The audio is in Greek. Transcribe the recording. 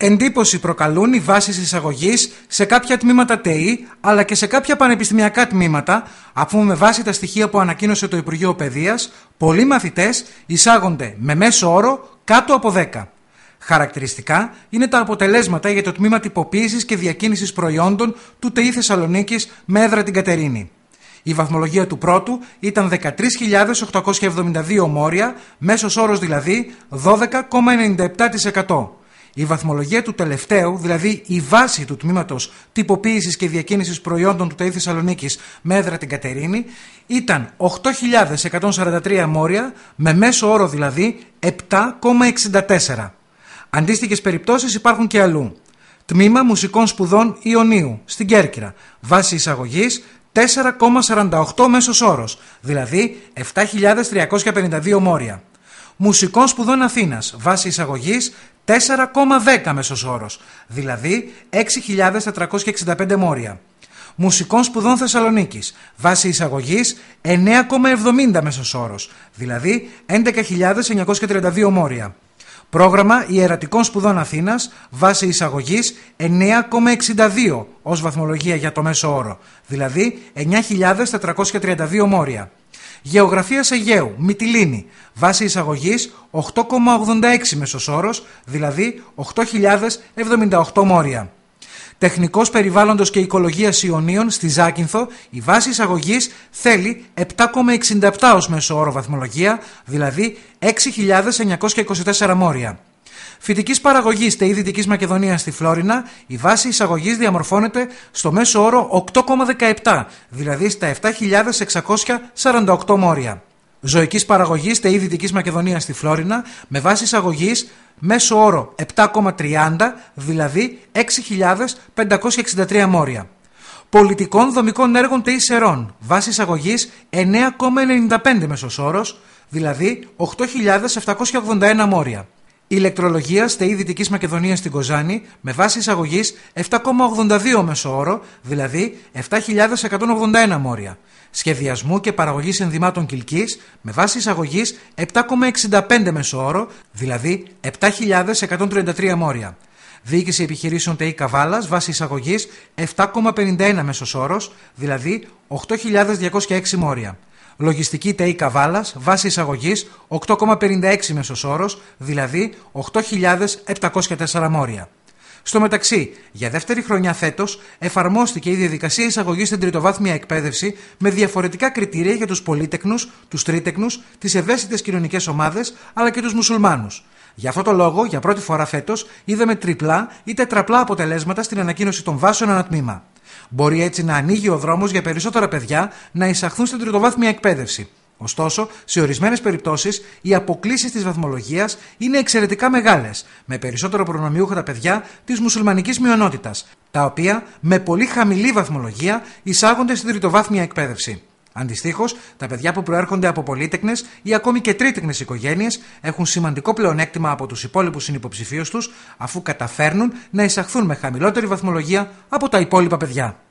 Εντύπωση προκαλούν οι βάσεις εισαγωγής σε κάποια τμήματα ΤΕΗ αλλά και σε κάποια πανεπιστημιακά τμήματα, αφού με βάση τα στοιχεία που ανακοίνωσε το Υπουργείο Παιδείας, πολλοί μαθητές εισάγονται με μέσο όρο κάτω από 10. Χαρακτηριστικά είναι τα αποτελέσματα για το τμήμα τυποποίησης και διακίνησης προϊόντων του ΤΕΗ Θεσσαλονίκης με έδρα την Κατερίνη. Η βαθμολογία του πρώτου ήταν 13.872 ομόρια, μέσος όρος δηλαδή 12,97%. Η βαθμολογία του τελευταίου, δηλαδή η βάση του τμήματος τυποποίησης και διακίνησης προϊόντων του ΤΕΙ Θεσσαλονίκης με έδρα την Κατερίνη, ήταν 8.143 μόρια, με μέσο όρο δηλαδή 7,64. Αντίστοιχες περιπτώσεις υπάρχουν και αλλού. Τμήμα Μουσικών Σπουδών Ιωνίου, στην Κέρκυρα, βάση εισαγωγής 4,48 μέσος όρος, δηλαδή 7.352 μόρια. Μουσικών Σπουδών Αθήνας, βάση εισαγωγής 4,10 μέσος όρος, δηλαδή 6.465 μόρια. Μουσικών Σπουδών Θεσσαλονίκης, Βάση εισαγωγής 9,70 μέσος όρος, δηλαδή 11.932 μόρια. Πρόγραμμα Ιερατικών Σπουδών Αθήνας. Βάση εισαγωγής 9,62 ως βαθμολογία για το μέσο όρο, δηλαδή 9.432 μόρια. Γεωγραφία Αιγαίου, Μυτιλίνη. Βάση εισαγωγής 8,86 μέσο δηλαδή 8.078 μόρια. Τεχνικός περιβάλλοντος και οικολογίας Ιωνίων στη Ζάκυνθο, η βάση εισαγωγής θέλει 7,67 ως μέσο όρο βαθμολογία, δηλαδή 6.924 μόρια. Φυτική παραγωγής ΤΕΗ Δυτικής Μακεδονίας στη Φλόρινα, η βάση εισαγωγής διαμορφώνεται στο μέσο όρο 8,17, δηλαδή στα 7.648 μόρια. Ζωικής παραγωγής ΤΕΗ Δυτικής Μακεδονίας στη Φλόρινα, με βάση εισαγωγής μέσο όρο 7,30, δηλαδή 6.563 μόρια. Πολιτικών δομικών έργων ΤΕΗ Σερών, βάση εισαγωγής 9,95 μέσος όρος, δηλαδή 8.781 μόρια ηλεκτρολογίας στα είδη Δυτικής Μακεδονίας στην Κοζάνη με βάση εισαγωγής 7,82 μεσόωρο, δηλαδή 7.181 μόρια. Σχεδιασμού και παραγωγή ενδυμάτων κυλκής με βάση εισαγωγής 7,65 μεσόωρο, δηλαδή 7.133 μόρια. Διοίκηση επιχειρήσεων ΤΕΙ Καβάλας βάση εισαγωγή 7,51 μέσος όρος, δηλαδή 8.206 μόρια. Λογιστική ΤΕΙ Καβάλας βάση εισαγωγή 8,56 μέσος όρος, δηλαδή 8.704 μόρια. Στο μεταξύ, για δεύτερη χρονιά φέτος εφαρμόστηκε η διαδικασία εισαγωγής στην τριτοβάθμια εκπαίδευση με διαφορετικά κριτήρια για τους πολίτεκνους, τους τρίτεκνους, τις ευαίσθητες κοινωνικές ομάδες αλλά και τους μουσουλμάνους. Για αυτό το λόγο, για πρώτη φορά φέτος, είδαμε τριπλά ή τετραπλά αποτελέσματα στην ανακοίνωση των βάσεων ανατμήμα. τμήμα. Μπορεί έτσι να ανοίγει ο δρόμος για περισσότερα παιδιά να εισαχθούν στην τριτοβάθμια εκπαίδευση. Ωστόσο, σε ορισμένες περιπτώσεις, οι αποκλήσεις της βαθμολογίας είναι εξαιρετικά μεγάλες, με περισσότερο προνομιούχα τα παιδιά της μουσουλμανικής μειονότητας, τα οποία με πολύ χαμηλή βαθμολογία εισάγονται στην τριτοβάθμια εκπαίδευση. Αντιστοίχως, τα παιδιά που προέρχονται από πολίτεκνες ή ακόμη και τρίτεκνες οικογένειες έχουν σημαντικό πλεονέκτημα από τους υπόλοιπους συνυποψηφίους τους, αφού καταφέρνουν να εισαχθούν με χαμηλότερη βαθμολογία από τα υπόλοιπα παιδιά.